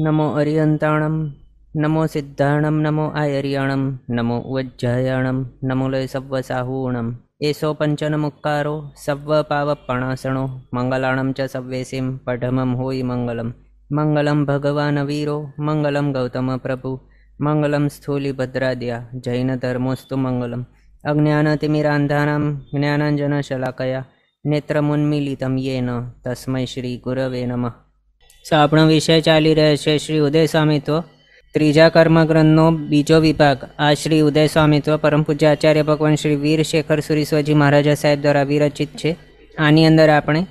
નમો અરિયંતાણમ નમો સિદ્ધાણમ નમો આયર્યાણમ નમો ઉજ્જાયાણમ નમો લય સવ્વ સાહૂણમ એસો પંચનમુક્કારો સવ્વ પાવપણાસણો મંગલાણમ ચ સવ્વેસીમ પઢમમ હોઈ મંગલમ મંગલમ ભગવાન વીરો મંગલમ ગૌતમ પ્રભુ મંગલમ સ્થૂલિભદ્રાદ્યા જૈન ધર્મોસ્તુ મંગલમ અજ્ઞાનતિમિરાંધાનામ જ્ઞાનાંજનશલાકયા નેત્રમુન્મિલિતમ યેન તસ્મૈ શ્રી ગુરવે નમઃ આપણો વિષય ચાલી રહ્યો છે શ્રી ઉદય સ્વામિત્વ ત્રીજા કર્મગ્રંથનો બીજો વિભાગ આ શ્રી ઉદય સ્વામિત્વ પરમ પૂજ્ય આચાર્ય ભગવાન શ્રી વીર શેખર સુરીશ્વરજી મહારાજા સાહેબ દ્વારા વિરચિત છે આની અંદર આપણે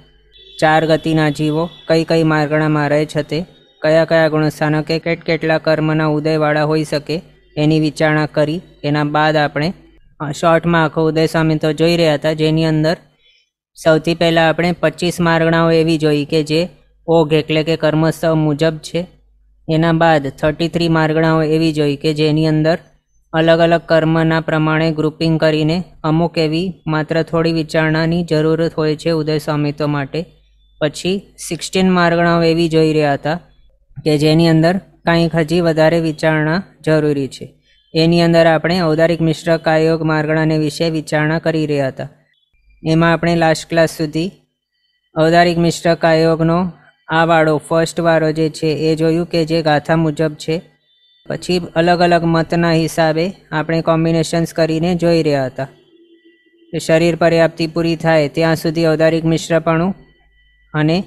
ચાર ગતિના જીવો કઈ કઈ માર્ગણામાં રહે છે તે કયા કયા ગુણસ્થાનો કે કેટ કેટલા કર્મના ઉદયવાળા હોઈ શકે એની વિચારણા કરી એના બાદ આપણે શોર્ટમાં આખો ઉદય સ્વામી જોઈ રહ્યા હતા જેની અંદર સૌથી પહેલાં આપણે પચીસ માર્ગણાઓ એવી જોઈ કે જે ઓઘ એટલે કે કર્મસ્થળ મુજબ છે એના બાદ થર્ટી થ્રી માર્ગણાઓ એવી જોઈ કે જેની અંદર અલગ અલગ કર્મના પ્રમાણે ગ્રુપિંગ કરીને અમુક એવી માત્ર થોડી વિચારણાની જરૂરત હોય છે ઉદય સ્વામિત્વ માટે પછી સિક્સટીન માર્ગણાઓ એવી જોઈ રહ્યા હતા કે જેની અંદર કાંઈક હજી વધારે વિચારણા જરૂરી છે એની અંદર આપણે ઔદારિક મિશ્ર કાયોગ માર્ગણાને વિશે વિચારણા કરી રહ્યા હતા એમાં આપણે લાસ્ટ ક્લાસ સુધી ઔદારિક મિશ્ર કાયોગનો આ વાળો ફર્સ્ટ વાળો જે છે એ જોયું કે જે ગાથા મુજબ છે પછી અલગ અલગ મતના હિસાબે આપણે કોમ્બિનેશન્સ કરીને જોઈ રહ્યા હતા શરીર પર્યાપ્તિ પૂરી થાય ત્યાં સુધી ઔદારિક મિશ્રપણું અને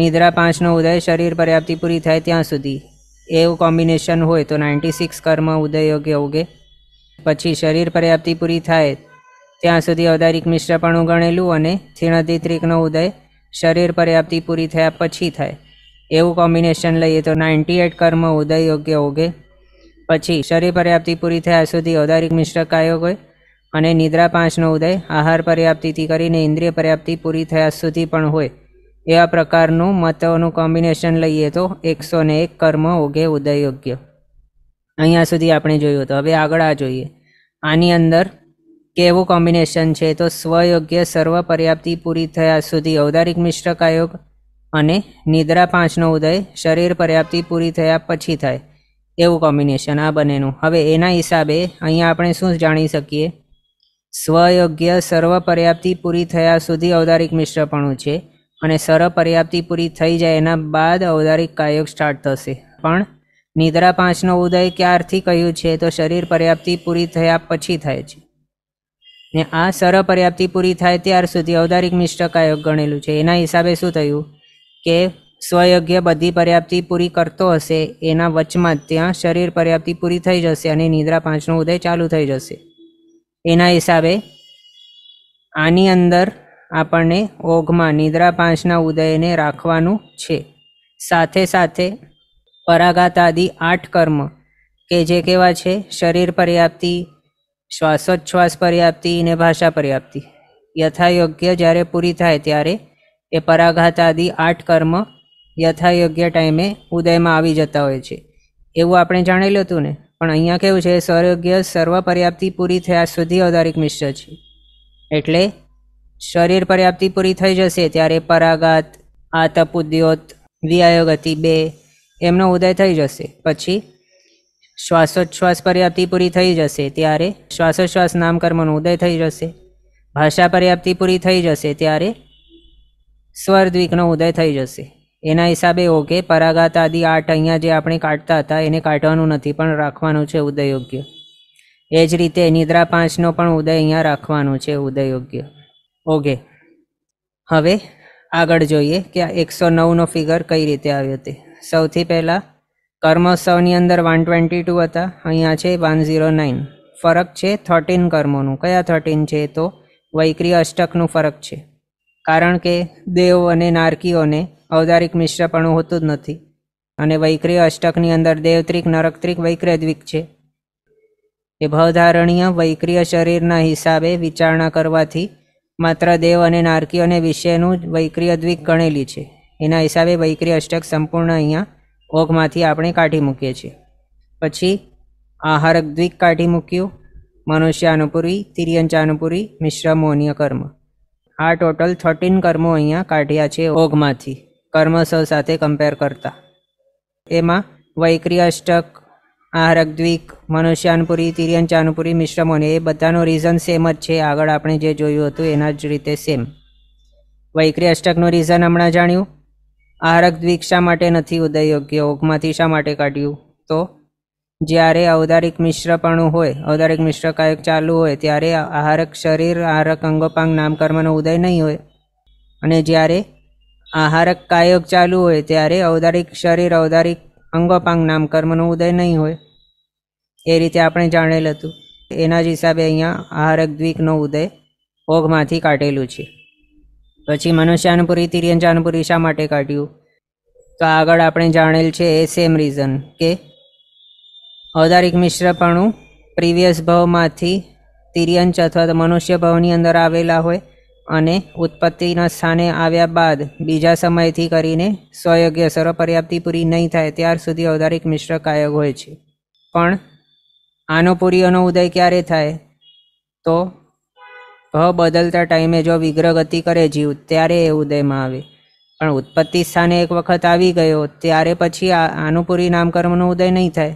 નિદ્રા પાંચનો ઉદય શરીર પર્યાપ્તિ પૂરી થાય ત્યાં સુધી એવું કોમ્બિનેશન હોય તો નાઇન્ટી સિક્સ કર્મ ઉદય યોગ્ય ઉગે પછી શરીર પર્યાપ્તિ પૂરી થાય ત્યાં સુધી ઔદારિક મિશ્રપણું ગણેલું અને થીણદિત્રિકનો ઉદય શરીર પર્યાપ્તિ પૂરી થયા પછી થાય એવું કોમ્બિનેશન લઈએ તો નાઇન્ટી એટ કર્મ ઉદય યોગ્ય ઓગે પછી શરીર પર્યાપ્તિ પૂરી થયા સુધી ઔદારિક મિશ્રક આયોગ હોય અને નિદ્રા પાંચનો ઉદય આહાર પર્યાપ્તિથી કરીને ઇન્દ્રિય પર્યાપ્તિ પૂરી થયા સુધી પણ હોય એવા પ્રકારનું મતોનું કોમ્બિનેશન લઈએ તો એકસો ને એક કર્મ ઓગે ઉદય યોગ્ય અહીંયા સુધી આપણે જોયું હતું હવે આગળ આ જોઈએ આની અંદર કેવું કોમ્બિનેશન છે તો સ્વયોગ્ય સર્વ પર્યાપ્તિ પૂરી થયા સુધી ઔદારિક મિશ્ર કાયોગ અને નિદ્રા પાંચનો ઉદય શરીર પર્યાપ્તિ પૂરી થયા પછી થાય એવું કોમ્બિનેશન આ બંનેનું હવે એના હિસાબે અહીંયા આપણે શું જાણી શકીએ સ્વયોગ્ય સર્વ પર્યાપ્તિ પૂરી થયા સુધી ઔદારિક મિશ્રપણું છે અને સર્વ પર્યાપ્તિ પૂરી થઈ જાય એના બાદ ઔદારિક કાયોગ સ્ટાર્ટ થશે પણ નિદ્રા પાંચનો ઉદય ક્યારથી કહ્યું છે તો શરીર પર્યાપ્તિ પૂરી થયા પછી થાય છે ને આ સર્વપર્યાપ્તિ પૂરી થાય ત્યાર સુધી અવધારિક મિષ્ટક આયોગ ગણેલું છે એના હિસાબે શું થયું કે સ્વયોગ્ય બધી પર્યાપ્તિ પૂરી કરતો હશે એના વચમાં ત્યાં શરીર પર્યાપ્તિ પૂરી થઈ જશે અને નિદ્રા પાંચનો ઉદય ચાલુ થઈ જશે એના હિસાબે આની અંદર આપણને ઓઘમાં નિદ્રા પાંચના ઉદયને રાખવાનું છે સાથે સાથે પરાઘાત આદિ આઠ કર્મ કે જે કેવા છે શરીર પર્યાપ્તિ શ્વાસોચ્છ્વાસ પર્યાપ્તિ ને ભાષા પર્યાપ્તિ યથાયોગ્ય જ્યારે પૂરી થાય ત્યારે એ પરાઘાત આદિ આઠ કર્મ યથાયોગ્ય ટાઈમે ઉદયમાં આવી જતા હોય છે એવું આપણે જાણેલું હતું ને પણ અહીંયા કેવું છે સ્વયોગ્ય સર્વ પર્યાપ્તિ પૂરી થયા સુધી ઔદારિક મિશ્ર છે એટલે શરીર પર્યાપ્તિ પૂરી થઈ જશે ત્યારે પરાઘાત આતપ ઉદ્યોત વ્યાયોગતિ બે એમનો ઉદય થઈ જશે પછી શ્વાસોચ્છ્વાસ પર્યાપ્તિ પૂરી થઈ જશે ત્યારે શ્વાસોચ્છ્વાસ નામકર્મનો ઉદય થઈ જશે ભાષા પર્યાપ્તિ પૂરી થઈ જશે ત્યારે સ્વરદ્વિકનો ઉદય થઈ જશે એના હિસાબે ઓકે પરાગાત આદિ આઠ અહીંયા જે આપણે કાઢતા હતા એને કાઢવાનું નથી પણ રાખવાનું છે ઉદયયોગ્ય એ જ રીતે નિદ્રા પાંચનો પણ ઉદય અહીંયા રાખવાનો છે ઉદય યોગ્ય ઓકે હવે આગળ જોઈએ કે એકસો નવનો ફિગર કઈ રીતે આવ્યો તે સૌથી પહેલાં કર્મોત્સવની અંદર વન ટ્વેન્ટી ટુ હતા અહીંયા છે વન ઝીરો નાઇન ફરક છે થર્ટીન કર્મોનું કયા થર્ટીન છે તો વૈક્રી અષ્ટકનું ફરક છે કારણ કે દેવ અને નારકીઓને ઔદારિક મિશ્રપણું હોતું જ નથી અને વૈક્રી અષ્ટકની અંદર દેવત્રિક નરકત્રિક વૈક્રદ્વિક છે એ ભવધારણીય વૈક્રિય શરીરના હિસાબે વિચારણા કરવાથી માત્ર દેવ અને નારકીઓને વિશેનું વૈક્રિય દ્વિક ગણેલી છે એના હિસાબે વૈક્રિય અષ્ટક સંપૂર્ણ અહીંયા ઓઘમાંથી આપણે કાઢી મૂકીએ છીએ પછી આહારક દ્વિક કાઢી મૂક્યું મનુષ્યાનુપુરી તિર્યંચાનુપુરી મિશ્ર મોનીય કર્મ આ ટોટલ થર્ટીન કર્મો અહીંયા કાઢ્યા છે ઓઘમાંથી કર્મ કર્મસવ સાથે કમ્પેર કરતા એમાં વૈક્રિય અષ્ટક આહારક દ્વિક મનુષ્યાનુપુરી તિર્યંચાનુપુરી મિશ્રમોને એ બધાનો રીઝન સેમ જ છે આગળ આપણે જે જોયું હતું એના જ રીતે સેમ વૈક્રી અષ્ટકનું રીઝન હમણાં જાણ્યું આહારક દ્વિક શા માટે નથી ઉદય યોગ્ય ઓગમાંથી શા માટે કાઢ્યું તો જ્યારે ઔદારિક મિશ્રપણું હોય ઔદારિક મિશ્ર કાયક ચાલુ હોય ત્યારે આહારક શરીર આહારક અંગોપાંગ નામકર્મનો ઉદય નહીં હોય અને જ્યારે આહારક કાયક ચાલુ હોય ત્યારે ઔદારિક શરીર ઔદારિક અંગોપાંગ નામકર્મનો ઉદય નહીં હોય એ રીતે આપણે જાણેલ હતું એના જ હિસાબે અહીંયા આહારક દ્વિકનો ઉદય ઓગમાંથી કાઢેલું છે પછી મનુષ્યાનુપુરી તિર્યંચાનુપુરી શા માટે કાઢ્યું તો આગળ આપણે જાણેલ છે એ સેમ રીઝન કે ઔદારિક મિશ્રપણું પ્રીવિયસ ભાવમાંથી તિર્યંચ અથવા તો મનુષ્ય ભાવની અંદર આવેલા હોય અને ઉત્પત્તિના સ્થાને આવ્યા બાદ બીજા સમયથી કરીને સ્વયોગ્ય સર્વપર્યાપ્તિ પૂરી નહીં થાય ત્યાર સુધી ઔદારિક મિશ્ર કાયક હોય છે પણ આનો પૂરીઓનો ઉદય ક્યારે થાય તો ભ બદલતા ટાઈમે જો વિગ્રહ ગતિ કરે જીવ ત્યારે એ ઉદયમાં આવે પણ ઉત્પત્તિ સ્થાને એક વખત આવી ગયો ત્યારે પછી આનુપુરી નામકર્મનો ઉદય નહીં થાય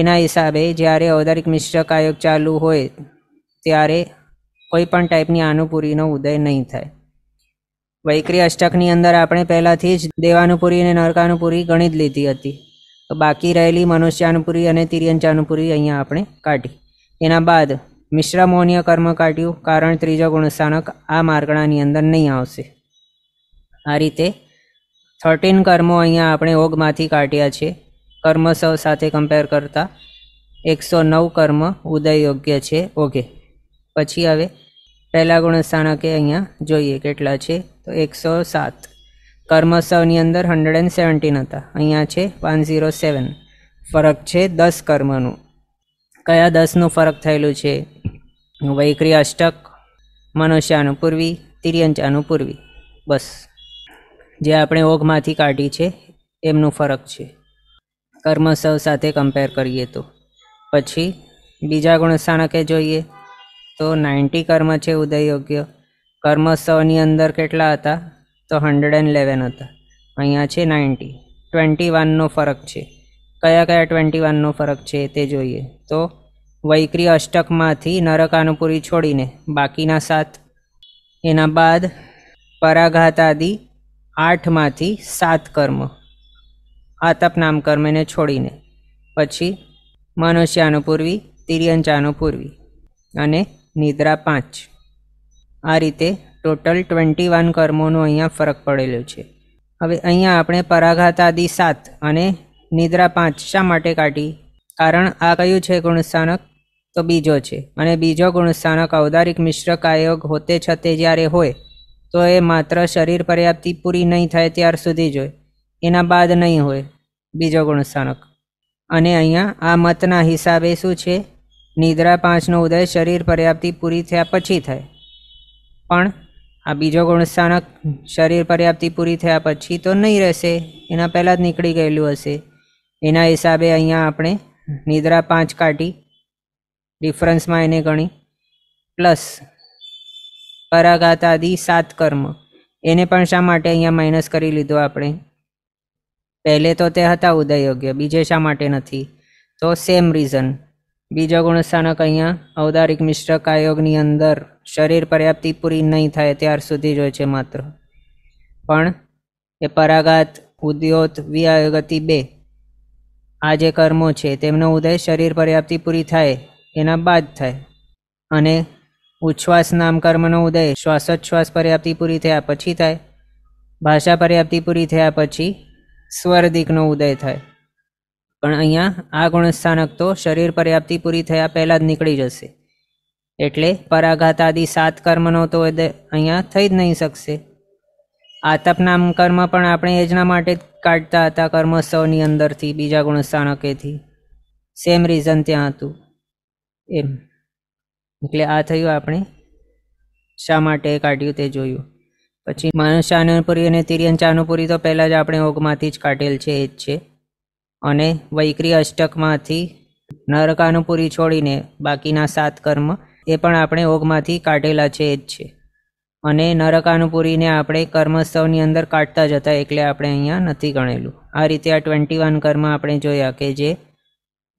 એના હિસાબે જ્યારે ઔદારિક મિશ્ર કાયોગ ચાલુ હોય ત્યારે કોઈ પણ ટાઈપની આનુપુરીનો ઉદય નહીં થાય વૈક્રી અષ્ટકની અંદર આપણે પહેલાંથી જ દેવાનુપુરી અને નરકાનુપુરી ગણી જ લીધી હતી તો બાકી રહેલી મનુષ્યાનુપુરી અને તિર્યંચાનુપુરી અહીંયા આપણે કાઢી એના બાદ મિશ્ર મૌન્ય કર્મ કાઢ્યું કારણ ત્રીજો ગુણસ્થાનક આ માર્ગણાની અંદર નહીં આવશે આ રીતે થર્ટીન કર્મો અહીંયા આપણે ઓગમાંથી કાઢ્યા છે કર્મસવ સાથે કમ્પેર કરતા એકસો નવ કર્મ ઉદય યોગ્ય છે ઓકે પછી હવે પહેલા ગુણસ્થાનકે અહીંયા જોઈએ કેટલા છે તો એકસો સાત કર્મ અંદર હંડ્રેડ એન્ડ સેવન્ટીન હતા અહીંયા છે વન ઝીરો સેવન ફરક છે દસ કર્મનું કયા દસનું ફરક થયેલું છે વૈખરી અષ્ટક મનુષ્ય અનુપૂર્વી તિર્યંચ અનુપૂર્વી બસ જે આપણે ઓઘમાંથી કાઢી છે એમનું ફરક છે કર્મ સાથે કમ્પેર કરીએ તો પછી બીજા ગુણ સ્થાનકે જોઈએ તો નાઇન્ટી કર્મ છે ઉદય યોગ્ય કર્મ અંદર કેટલા હતા તો હંડ્રેડ એન્ડ લેવન હતા અહીંયા છે નાઇન્ટી ટ્વેન્ટી વનનો ફરક છે કયા કયા ટ્વેન્ટી વનનો ફરક છે તે જોઈએ તો વૈક્રી અષ્ટકમાંથી નરકાનુપુરી છોડીને બાકીના સાત એના બાદ પરાઘાતાદિ આઠમાંથી સાત કર્મ આતપ નામ કર્મ એને છોડીને પછી મનુષ્યાનુપૂર્વી તિર્યંચાનુપૂર્વી અને નિદ્રા પાંચ આ રીતે ટોટલ ટ્વેન્ટી વન કર્મોનો અહીંયા ફરક પડેલો છે હવે અહીંયા આપણે પરાઘાતાદિ સાત અને નિદ્રા પાંચ શા માટે કાઢી કારણ આ કયું છે ગુણસ્થાનક તો બીજો છે અને બીજો ગુણસ્થાનક ઔદારિક મિશ્ર આયોગ હોતે છતે જ્યારે હોય તો એ માત્ર શરીર પર્યાપ્તિ પૂરી નહીં થાય ત્યાર સુધી જ હોય એના બાદ નહીં હોય બીજો ગુણસ્થાનક અને અહીંયા આ મતના હિસાબે શું છે નિદ્રા પાંચનો ઉદય શરીર પર્યાપ્તિ પૂરી થયા પછી થાય પણ આ બીજો ગુણસ્થાનક શરીર પર્યાપ્તિ પૂરી થયા પછી તો નહીં રહેશે એના પહેલાં જ નીકળી ગયેલું હશે એના હિસાબે અહીંયા આપણે નિદ્રા પાંચ કાઢી ડિફરન્સમાં એને ગણી પ્લસ પરાઘાતાદી સાત કર્મ એને પણ શા માટે અહીંયા માઇનસ કરી લીધો આપણે પહેલે તો તે હતા ઉદય યોગ્ય બીજે શા માટે નથી તો સેમ રીઝન બીજો ગુણસ્થાનક અહીંયા ઔદારિક મિશ્રક આયોગની અંદર શરીર પર્યાપ્તિ પૂરી નહીં થાય ત્યાર સુધી જ હોય છે માત્ર પણ એ પરાઘાત ઉદ્યોત વિઆયોગતિ બે આ જે કર્મો છે તેમનો ઉદય શરીર પર્યાપ્તિ પૂરી થાય એના બાદ થાય અને ઉચ્છ્વાસ નામ કર્મનો ઉદય શ્વાસોચ્છ્વાસ પર્યાપ્તિ પૂરી થયા પછી થાય ભાષા પર્યાપ્તિ પૂરી થયા પછી સ્વરદીકનો ઉદય થાય પણ અહીંયા આ ગુણસ્થાનક તો શરીર પર્યાપ્તિ પૂરી થયા પહેલાં જ નીકળી જશે એટલે પરાઘાત આદિ સાત કર્મનો તો અહીંયા થઈ જ નહીં શકશે આતપ નામ કર્મ પણ આપણે એજના માટે જ કાઢતા હતા કર્મોત્સવની અંદરથી બીજા ગુણ સ્થાનકેથી સેમ રીઝન ત્યાં હતું એમ એટલે આ થયું આપણે શા માટે કાઢ્યું તે જોયું પછી માનુષાનુપુરી અને તિર્યંચાનુપુરી તો પહેલાં જ આપણે ઓગમાંથી જ કાઢેલ છે એ જ છે અને વૈક્રી અષ્ટકમાંથી નરકાનુપુરી છોડીને બાકીના સાત કર્મ એ પણ આપણે ઓગમાંથી કાઢેલા છે એ જ છે અને નરકાનુપુરીને આપણે કર્મોત્સવની અંદર કાઢતા જ હતા એટલે આપણે અહીંયા નથી ગણેલું આ રીતે આ ટ્વેન્ટી વન કર્મ આપણે જોયા કે જે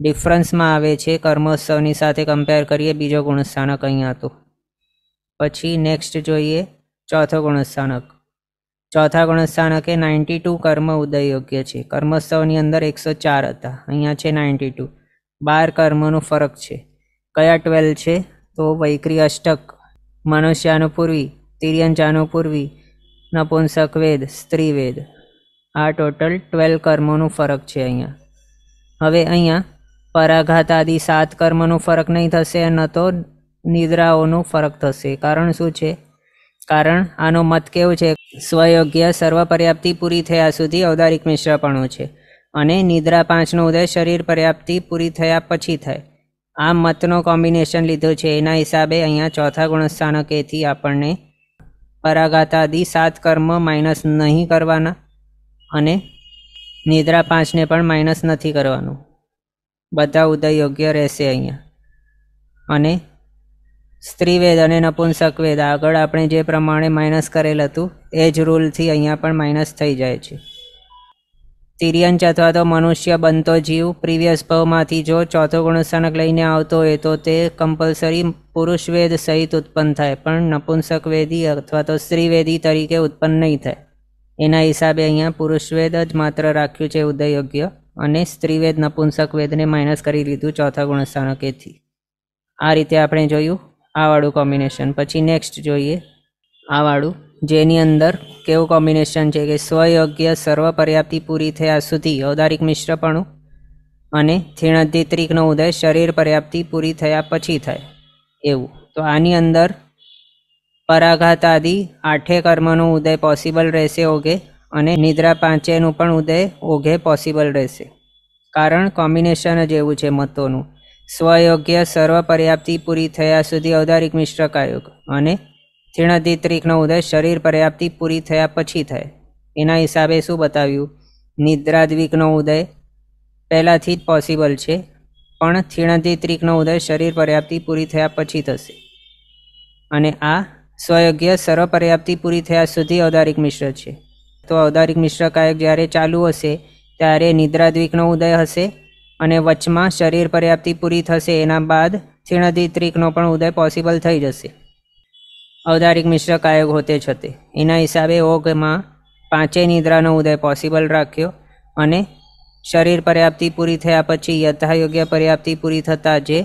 ડિફરન્સમાં આવે છે કર્મોત્સવની સાથે કમ્પેર કરીએ બીજો ગુણસ્થાનક અહીંયા હતો પછી નેક્સ્ટ જોઈએ ચોથો ગુણસ્થાનક ચોથા ગુણસ્થાનકે નાઇન્ટી ટુ કર્મ ઉદય યોગ્ય છે કર્મોત્સવની અંદર એકસો ચાર હતા અહીંયા છે નાઇન્ટી ટુ બાર કર્મનો ફરક છે કયા ટ્વેલ્વ છે તો વૈક્રી અષ્ટક મનુષ્યાનુપૂર્વી તિર્યંચાનું પૂર્વી નપુંસક વેદ સ્ત્રી આ ટોટલ ટ્વેલ્વ કર્મોનું ફરક છે અહીંયા હવે અહીંયા પરાઘાત આદિ સાત કર્મનો ફરક નહીં થશે ન તો નિદ્રાઓનો ફરક થશે કારણ શું છે કારણ આનો મત કેવો છે સ્વયોગ્ય સર્વપર્યાપ્તિ પૂરી થયા સુધી ઔદારિક મિશ્રપણું છે અને નિદ્રા પાંચનો ઉદય શરીર પર્યાપ્તિ પૂરી થયા પછી થાય આ મતનો કોમ્બિનેશન લીધો છે એના હિસાબે અહીંયા ચોથા ગુણસ્થાનકેથી આપણને પરાઘાતાદિ સાત કર્મ માઇનસ નહીં કરવાના અને નિદ્રા પાંચને પણ માઇનસ નથી કરવાનું બધા ઉદય યોગ્ય રહેશે અહીંયા અને સ્ત્રીવેદ અને નપુંસકવેદ આગળ આપણે જે પ્રમાણે માઇનસ કરેલ હતું એ જ રૂલથી અહીંયા પણ માઇનસ થઈ જાય છે તિર્યંચ અથવા તો મનુષ્ય બનતો જીવ પ્રીવિયસ ભાવમાંથી જો ચોથો ગુણસ્થાનક લઈને આવતો હોય તો તે કમ્પલસરી પુરુષવેદ સહિત ઉત્પન્ન થાય પણ નપુંસક વેદી અથવા તો સ્ત્રીવેદી તરીકે ઉત્પન્ન નહીં થાય એના હિસાબે અહીંયા પુરુષવેદ જ માત્ર રાખ્યું છે ઉદયયોગ્ય અને સ્ત્રીવેદ નપુંસક વેદને માઇનસ કરી લીધું ચોથા ગુણસ્થાનકેથી આ રીતે આપણે જોયું આવાળું કોમ્બિનેશન પછી નેક્સ્ટ જોઈએ આવાળું જેની અંદર કેવું કોમ્બિનેશન છે કે સ્વયોગ્ય સર્વ પર્યાપ્તિ પૂરી થયા સુધી ઔદારિક મિશ્રપણું અને થીણદ્ધિત્રિકનો ઉદય શરીર પર્યાપ્તિ પૂરી થયા પછી થાય એવું તો આની અંદર પરાઘાત આદિ આઠે કર્મનો ઉદય પોસિબલ રહેશે ઓઘે અને નિદ્રા પાંચેનું પણ ઉદય ઓઘે પોસિબલ રહેશે કારણ કોમ્બિનેશન જ એવું છે મતોનું સ્વયોગ્ય સર્વ પર્યાપ્તિ પૂરી થયા સુધી ઔદારિક મિશ્રક આયોગ અને તૃણધિત્રિકનો ઉદય શરીર પર્યાપ્તિ પૂરી થયા પછી થાય એના હિસાબે શું બતાવ્યું નિદ્રાદ્વિકનો ઉદય પહેલાંથી જ પોસિબલ છે પણ છીણતી ત્રીકનો ઉદય શરીર પર્યાપ્તિ પૂરી થયા પછી થશે અને આ સ્વયોગ્ય સર્વપર્યાપ્તિ પૂરી થયા સુધી ઔદારિક મિશ્ર છે તો ઔદારિક મિશ્ર કાયક જ્યારે ચાલુ હશે ત્યારે નિદ્રાદ્વિકનો ઉદય હશે અને વચમાં શરીર પર્યાપ્તિ પૂરી થશે એના બાદ છીણદ્વિત્રિકનો પણ ઉદય પોસિબલ થઈ જશે ઔદારિક મિશ્ર કાયક હોતે છતે એના હિસાબે ઓગમાં પાંચે નિદ્રાનો ઉદય પોસિબલ રાખ્યો અને શરીર પર્યાપ્તિ પૂરી થયા પછી યથાયોગ્ય પર્યાપ્તિ પૂરી થતાં જે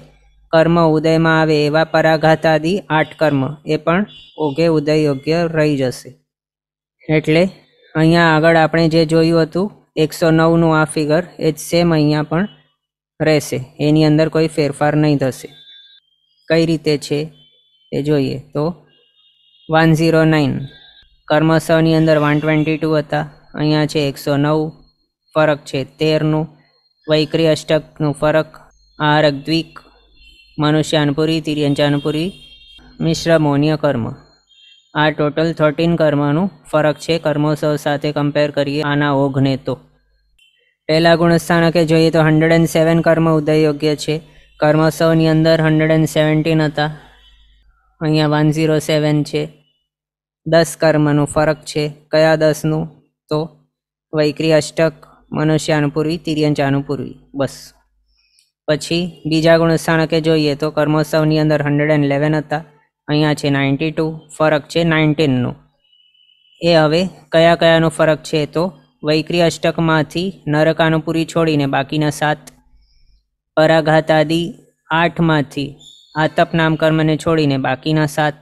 કર્મ ઉદયમાં આવે એવા પરાઘાતાદી આઠ કર્મ એ પણ ઓગે ઉદય યોગ્ય રહી જશે એટલે અહીંયા આગળ આપણે જે જોયું હતું એકસો નવનું આ ફિગર એ જ સેમ અહીંયા પણ રહેશે એની અંદર કોઈ ફેરફાર નહીં થશે કઈ રીતે છે એ જોઈએ તો વન ઝીરો નાઇન કર્મસની અંદર વન ટ્વેન્ટી ટુ હતા અહીંયા છે એકસો નવ ફરક છે તેરનું વૈક્રી અષ્ટકનું ફરક આહારક દ્વિક મનુષ્યાનપુરી તિર્યંચાનપુરી મિશ્ર મૌન્ય કર્મ આ ટોટલ થર્ટીન કર્મનું ફરક છે કર્મોત્સવ સાથે કમ્પેર કરીએ આના ઓઘને તો પહેલા ગુણસ્થાનકે જોઈએ તો હંડ્રેડ એન્ડ સેવન કર્મ ઉદય છે કર્મોત્સવની અંદર હંડ્રેડ એન્ડ સેવન્ટીન હતા અહીંયા વન ઝીરો સેવન છે દસ કર્મનું ફરક છે કયા દસનું તો વૈક્રી અષ્ટક મનુષ્યાનુપૂર્વી તિર્યંચાનુપૂર્વી બસ પછી બીજા ગુણ સ્થાનકે જોઈએ તો કર્મોત્સવની અંદર હંડ્રેડ એન્ડ ઇલેવન હતા અહીંયા છે નાઇન્ટી ટુ ફરક છે નાઇન્ટીનનો એ હવે કયા કયાનો ફરક છે તો વૈક્રી અષ્ટકમાંથી નરકાનુપુરી છોડીને બાકીના સાત પરાઘાતાદિ આઠમાંથી આતપ નામ કર્મને છોડીને બાકીના સાત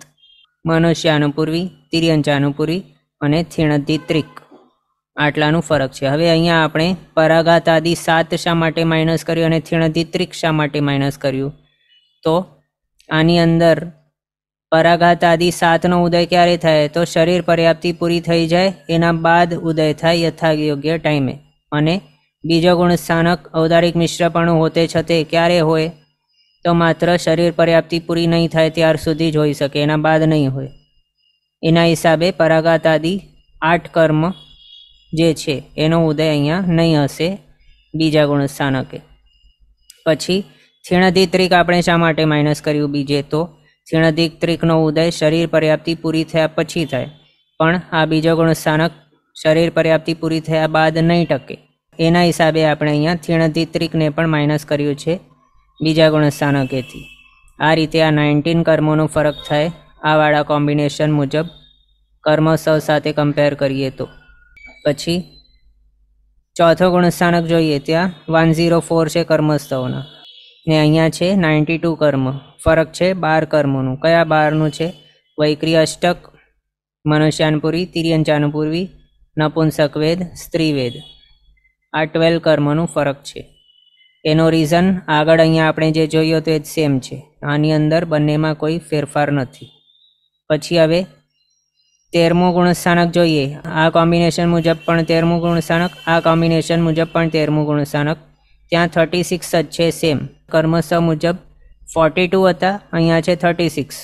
મનુષ્યાનુપૂર્વી તિર્યંચાનુપૂર્વી અને થીણદ્ધિત્રિક આટલાનું ફરક છે હવે અહીંયા આપણે પરાઘાત આદિ સાત શા માટે માઇનસ કર્યું અને થીણધિત્રિક શા માટે માઇનસ કર્યું તો આની અંદર પરાઘાત આદિ સાતનો ઉદય ક્યારે થાય તો શરીર પર્યાપ્તિ પૂરી થઈ જાય એના બાદ ઉદય થાય યથા યોગ્ય ટાઈમે અને બીજો ગુણ સ્થાનક ઔદારિક મિશ્રપણું હોતે છતે ક્યારે હોય તો માત્ર શરીર પર્યાપ્તિ પૂરી નહીં થાય ત્યાર સુધી જ હોઈ શકે એના બાદ નહીં હોય એના હિસાબે પરાઘાત આદિ આઠ કર્મ જે છે એનો ઉદય અહીંયા નહીં હશે બીજા ગુણ સ્થાનકે પછી ક્ષીણધિત્રિક આપણે શા માટે માઇનસ કર્યું બીજે તો ક્ષીણધિત્રિકનો ઉદય શરીર પર્યાપ્તિ પૂરી થયા પછી થાય પણ આ બીજો ગુણ સ્થાનક શરીર પર્યાપ્તિ પૂરી થયા બાદ નહીં ટકે એના હિસાબે આપણે અહીંયા ક્ષીણધિત્રિકને પણ માઇનસ કર્યું છે બીજા ગુણ સ્થાનકેથી આ રીતે આ નાઇન્ટીન કર્મોનો ફરક થાય આ વાળા કોમ્બિનેશન મુજબ કર્મ સાથે કમ્પેર કરીએ તો પછી ચોથો ગુણસ્થાનક જોઈએ ત્યાં વન ઝીરો ફોર છે કર્મસ્થવનો ને અહીંયા છે નાઇન્ટી ટુ કર્મ ફરક છે બાર કર્મનું કયા બારનું છે વૈક્રી અષ્ટક મનુષ્યાનપુરી તિર્યંચાનુપૂર્વી નપુંસકવેદ સ્ત્રીવેદ આ ટ્વેલ્વ કર્મનું ફરક છે એનો રીઝન આગળ અહીંયા આપણે જે જોયો તો એ જ સેમ છે આની અંદર બંનેમાં કોઈ ફેરફાર નથી પછી હવે તેરમું ગુણસ્થાનક જોઈએ આ કોમ્બિનેશન મુજબ પણ તેરમું ગુણ આ કોમ્બિનેશન મુજબ પણ તેરમું ગુણ ત્યાં થર્ટી સિક્સ જ છે સેમ કર્મસ્થ મુજબ ફોર્ટી ટુ હતા અહીંયા છે થર્ટી સિક્સ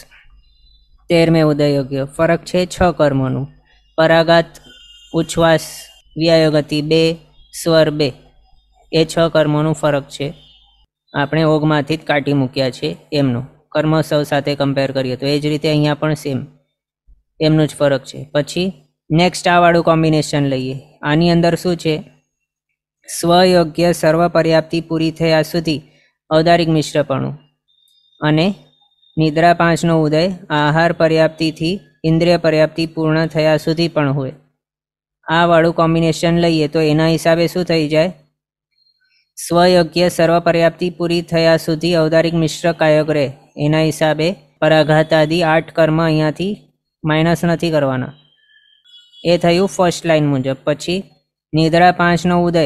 તેરમે ઉદયયોગ્ય ફરક છે છ કર્મોનું પરાગાત ઉચ્છ્વાસ વ્યાયોગતિ બે સ્વર બે એ છ કર્મોનું ફરક છે આપણે ઓગમાંથી જ કાઢી મૂક્યા છે એમનું કર્મોત્સવ સાથે કમ્પેર કરીએ તો એ જ રીતે અહીંયા પણ સેમ એમનો જ ફરક છે પછી નેક્સ્ટ આવાળું કોમ્બિનેશન લઈએ આની અંદર શું છે સ્વયોગ્ય સર્વ પર્યાપ્તિ પૂરી થયા સુધી અવધારિક મિશ્રપણું અને નિદ્રા પાંચનો ઉદય આહાર પર્યાપ્તિથી ઇન્દ્રિય પર્યાપ્તિ પૂર્ણ થયા સુધી પણ હોય આ વાળું કોમ્બિનેશન લઈએ તો એના હિસાબે શું થઈ જાય સ્વયોગ્ય સર્વ પર્યાપ્તિ પૂરી થયા સુધી અવધારિક મિશ્ર કાયક રહે એના હિસાબે પરાઘાત આદિ આઠ કર્મ અહીંયાથી માઇનસ નથી કરવાના એ થયું ફર્સ્ટ લાઇન મુજબ પછી નિદ્રા પાંચનો ઉદય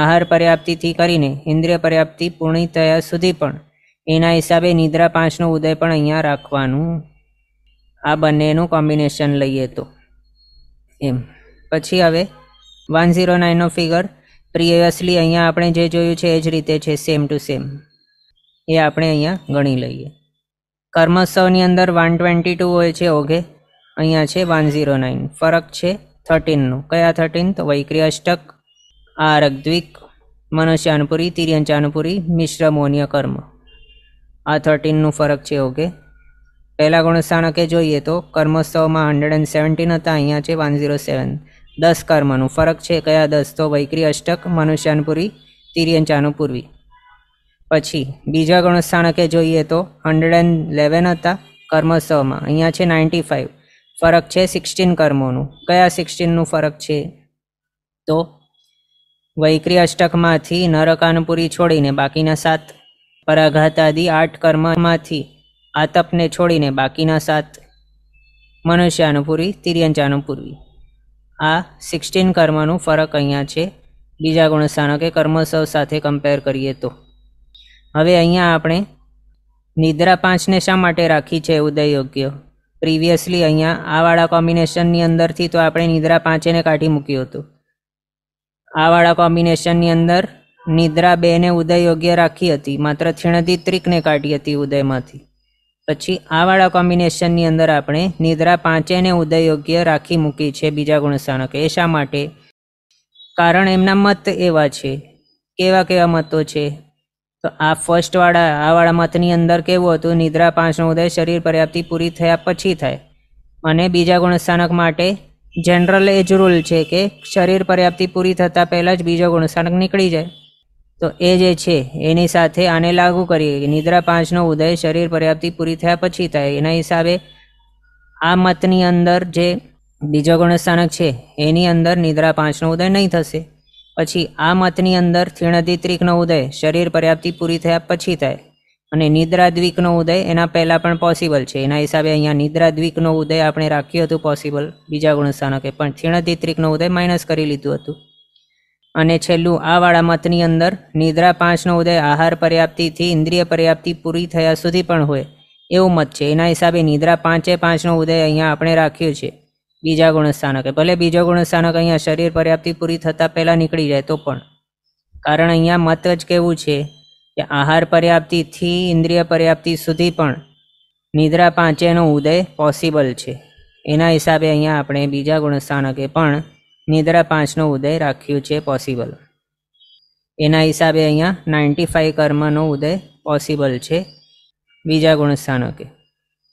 આહાર પર્યાપ્તિથી કરીને ઇન્દ્રિય પર્યાપ્તિ પૂર્ણ થયા સુધી પણ એના હિસાબે નિદ્રા પાંચનો ઉદય પણ અહીંયા રાખવાનું આ બંનેનું કોમ્બિનેશન લઈએ તો એમ પછી હવે વન ઝીરો નાઇનનો ફિગર પ્રિવિયસલી અહીંયા આપણે જે જોયું છે એ જ રીતે છે સેમ ટુ સેમ એ આપણે અહીંયા ગણી લઈએ કર્મોત્સવની અંદર વન ટ્વેન્ટી ટુ હોય છે ઓઘે અહીંયા છે વન ઝીરો નાઇન ફરક છે થર્ટીનનું કયા થર્ટીન તો વૈક્રી અષ્ટક આરગદ્વિક મનસ્યાનપુરી તિર્યંચાનપુરી મિશ્ર મૌન્ય કર્મ આ થર્ટીનનું ફરક છે ઓકે પહેલાં ગુણસ્થાનકે જોઈએ તો કર્મોત્સવમાં હંડ્રેડ એન્ડ સેવન્ટીન હતા અહીંયા છે વન ઝીરો સેવન દસ કર્મનું ફરક છે કયા દસ તો વૈક્રી અષ્ટક મનુષ્યાનપુરી તિર્યંચાનુપૂર્વી પછી બીજા ગુણસ્થાનકે જોઈએ તો હંડ્રેડ એન્ડ ઇલેવન હતા કર્મોત્સવમાં અહીંયા છે નાઇન્ટી ફાઇવ ફરક છે સિક્સટીન કર્મોનું કયા સિક્સટીનનું ફરક છે તો વૈક્રી અષ્ટકમાંથી નરકાનપુરી છોડીને બાકીના સાત પરાઘાતાદી આઠ કર્મમાંથી આતપને છોડીને બાકીના સાત મનુષ્યાનુપુરી તિર્યંચાનુપૂર્વી આ સિક્સટીન કર્મનું ફરક અહીંયા છે બીજા ગુણ સ્થાનકે કર્મોત્સવ સાથે કમ્પેર કરીએ તો હવે અહીંયા આપણે નિદ્રા પાંચને શા માટે રાખી છે ઉદય યોગ્ય પ્રીવિયસલી અહીંયા આ વાળા કોમ્બિનેશનની અંદરથી તો આપણે નિદ્રા પાંચેને કાઢી મૂક્યું હતું આ વાળા કોમ્બિનેશનની અંદર નિદ્રા બેને ઉદય યોગ્ય રાખી હતી માત્ર છીણતી ત્રિકને કાઢી હતી ઉદયમાંથી પછી આ વાળા કોમ્બિનેશનની અંદર આપણે નિદ્રા પાંચેને ઉદય યોગ્ય રાખી મૂકી છે બીજા ગુણસ્થાનકે એ શા માટે કારણ એમના મત એવા છે કેવા કેવા મતો છે તો આ ફર્સ્ટવાળા આવાળા મતની અંદર કેવું હતું નિદ્રા પાંચનો ઉદય શરીર પર્યાપ્તિ પૂરી થયા પછી થાય અને બીજા ગુણસ્થાનક માટે જનરલ એ જ રૂલ છે કે શરીર પર્યાપ્તિ પૂરી થતાં પહેલાં જ બીજો ગુણસ્થાનક નીકળી જાય તો એ જે છે એની સાથે આને લાગુ કરીએ નિદ્રા પાંચનો ઉદય શરીર પર્યાપ્તિ પૂરી થયા પછી થાય એના હિસાબે આ મતની અંદર જે બીજો ગુણસ્થાનક છે એની અંદર નિદ્રા પાંચનો ઉદય નહીં થશે પછી આ મતની અંદર થીણદિત્રિકનો ઉદય શરીર પર્યાપ્તિ પૂરી થયા પછી થાય અને નિદ્રા દ્વિકનો ઉદય એના પહેલાં પણ પોસિબલ છે એના હિસાબે અહીંયા નિદ્રા દ્વિકનો ઉદય આપણે રાખ્યું હતું પોસિબલ બીજા ગુણસ્થાનકે પણ થીણદિત્રિકનો ઉદય માઇનસ કરી લીધું હતું અને છેલ્લું આ વાળા મતની અંદર નિદ્રા પાંચનો ઉદય આહાર પર્યાપ્તિથી ઇન્દ્રિય પર્યાપ્તિ પૂરી થયા સુધી પણ હોય એવું મત છે એના હિસાબે નિદ્રા પાંચે પાંચનો ઉદય અહીંયા આપણે રાખ્યો છે બીજા ગુણસ્થાનકે ભલે બીજો ગુણસ્થાનક અહીંયા શરીર પર્યાપ્તિ પૂરી થતાં પહેલાં નીકળી જાય તો પણ કારણ અહીંયા મત જ કેવું છે કે આહાર પર્યાપ્તિથી ઇન્દ્રિય પર્યાપ્તિ સુધી પણ નિદ્રા પાંચેનો ઉદય પોસિબલ છે એના હિસાબે અહીંયા આપણે બીજા ગુણસ્થાનકે પણ નિદ્રા પાંચનો ઉદય રાખ્યું છે પોસિબલ એના હિસાબે અહીંયા નાઇન્ટી ફાઇવ કર્મનો ઉદય પોસિબલ છે બીજા ગુણસ્થાનકે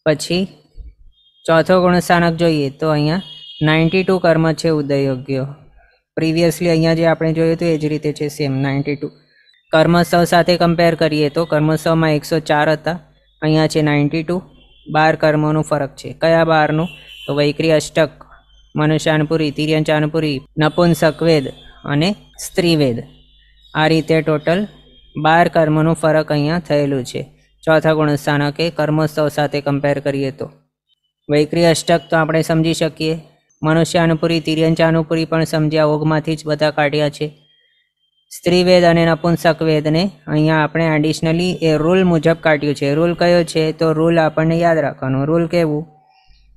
પછી ચોથો ગુણસ્થાનક જોઈએ તો અહીંયા નાઇન્ટી ટુ કર્મ છે ઉદયયોગ્ય પ્રીવિયસલી અહીંયા જે આપણે જોયું હતું એ જ રીતે છે સેમ નાઇન્ટી ટુ કર્મોત્સવ સાથે કમ્પેર કરીએ તો કર્મોત્સવમાં એકસો ચાર હતા અહીંયા છે નાઇન્ટી ટુ બાર કર્મોનો ફરક છે કયા બારનું તો વૈક્રી અષ્ટક મનુષ્યાનપુરી તિર્યંચાનપુરી નપુંસકવેદ અને સ્ત્રીવેદ આ રીતે ટોટલ બાર કર્મનો ફરક અહીંયા થયેલું છે ચોથા ગુણસ્થાનકે કર્મોત્સવ સાથે કમ્પેર કરીએ તો વૈક્રિય અષ્ટક તો આપણે સમજી શકીએ મનુષ્યાનુપુરી તિર્યંચાનુપુરી પણ સમજ્યા ઓગમાંથી જ બધા કાઢ્યા છે સ્ત્રીવેદ અને નપુંસક વેદને અહીંયા આપણે એડિશનલી એ રૂલ મુજબ કાઢ્યું છે રૂલ કયો છે તો રૂલ આપણને યાદ રાખવાનો રૂલ કેવું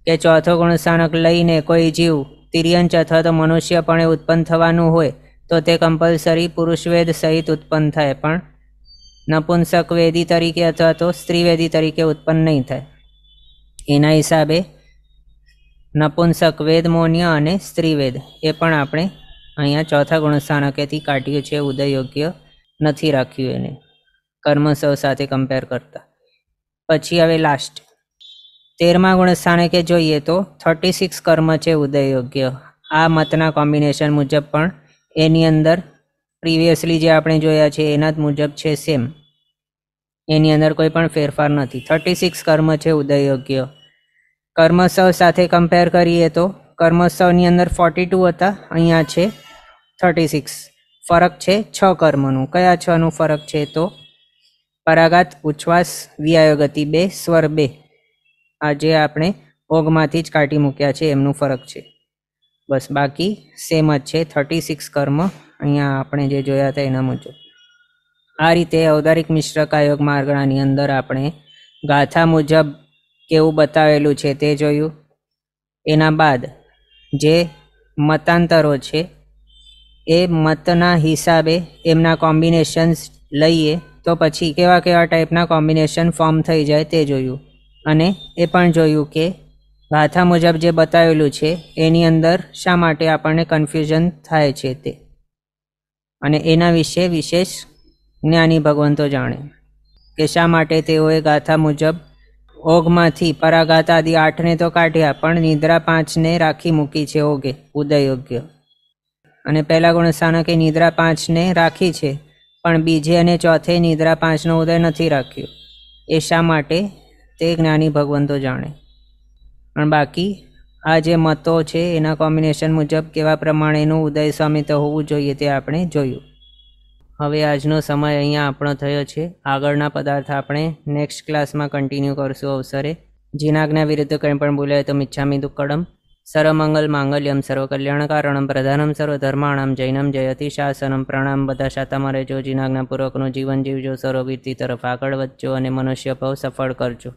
કે ચોથો ગુણસ્થાનક લઈને કોઈ જીવ તિર્યંચ અથવા તો મનુષ્યપણે ઉત્પન્ન થવાનું હોય તો તે કમ્પલસરી પુરુષવેદ સહિત ઉત્પન્ન થાય પણ નપુંસક વેદી તરીકે અથવા તો સ્ત્રીવેદી તરીકે ઉત્પન્ન નહીં થાય એના હિસાબે નપુંસક વેદ મૌન્ય અને સ્ત્રીવેદ એ પણ આપણે અહીંયા ચોથા ગુણસ્થાનકેથી કાઢ્યું છે ઉદય યોગ્ય નથી રાખ્યું એને કર્મસવ સાથે કમ્પેર કરતા પછી હવે લાસ્ટ તેરમા ગુણસ્થાનકે જોઈએ તો થર્ટી સિક્સ કર્મ છે ઉદય યોગ્ય આ મતના કોમ્બિનેશન મુજબ પણ એની અંદર પ્રિવિયસલી જે આપણે જોયા છે એના જ મુજબ છે સેમ એની અંદર કોઈ પણ ફેરફાર નથી થર્ટી સિક્સ કર્મ છે ઉદયયોગ્ય કર્મસવ સાથે કમ્પેર કરીએ તો કર્મસવની અંદર ફોર્ટી ટુ હતા અહીંયા છે થર્ટી સિક્સ ફરક છે છ કર્મનું કયા છનું ફરક છે તો પરાગાત ઉચ્છ્વાસ વ્યાયોગતિ બે સ્વર બે આ જે આપણે ભોગમાંથી જ કાઢી મૂક્યા છે એમનું ફરક છે બસ બાકી સેમ જ છે થર્ટી સિક્સ કર્મ અહીંયા આપણે જે જોયા હતા એના મુજબ આ રીતે ઔદારિક મિશ્ર યોગ માર્ગણાની અંદર આપણે ગાથા મુજબ કેવું બતાવેલું છે તે જોયું એના બાદ જે મતાંતરો છે એ મતના હિસાબે એમના કોમ્બિનેશન્સ લઈએ તો પછી કેવા કેવા ટાઈપના કોમ્બિનેશન ફોર્મ થઈ જાય તે જોયું અને એ પણ જોયું કે ગાથા મુજબ જે બતાવેલું છે એની અંદર શા માટે આપણને કન્ફ્યુઝન થાય છે તે અને એના વિશે વિશેષ જ્ઞાની ભગવંતો જાણે કે શા માટે તેઓએ ગાથા મુજબ ઓગમાંથી પરાગાત આદિ આઠને તો કાઢ્યા પણ નિદ્રા પાંચને રાખી મૂકી છે ઓગે ઉદયયોગ્ય અને પહેલા ગુણ સ્થાનકે નિદ્રા પાંચને રાખી છે પણ બીજે અને ચોથે નિદ્રા પાંચનો ઉદય નથી રાખ્યો એ શા માટે તે જ્ઞાની ભગવંતો જાણે પણ બાકી આ જે મતો છે એના કોમ્બિનેશન મુજબ કેવા પ્રમાણેનું ઉદય સમિત હોવું જોઈએ તે આપણે જોયું હવે આજનો સમય અહીંયા આપણો થયો છે આગળના પદાર્થ આપણે નેક્સ્ટ ક્લાસમાં કન્ટિન્યુ કરશું અવસરે જીનાજ્ઞા વિરુદ્ધ કંઈ પણ બોલાય તો મિચ્છામી દુક્કડમ સર્વમંગલ માંગલ્યમ સર્વકલ્યાણકારણમ પ્રધાનમ સર્વધર્માણમ જૈનમ જયતિ શાસનમ પ્રણામ બધા શાતામાં રહેજો જીનાજ્ઞાપૂર્વકનું જીવન જીવજો સર્વકીર્તિ તરફ આગળ વધજો અને મનુષ્ય ભાવ સફળ કરજો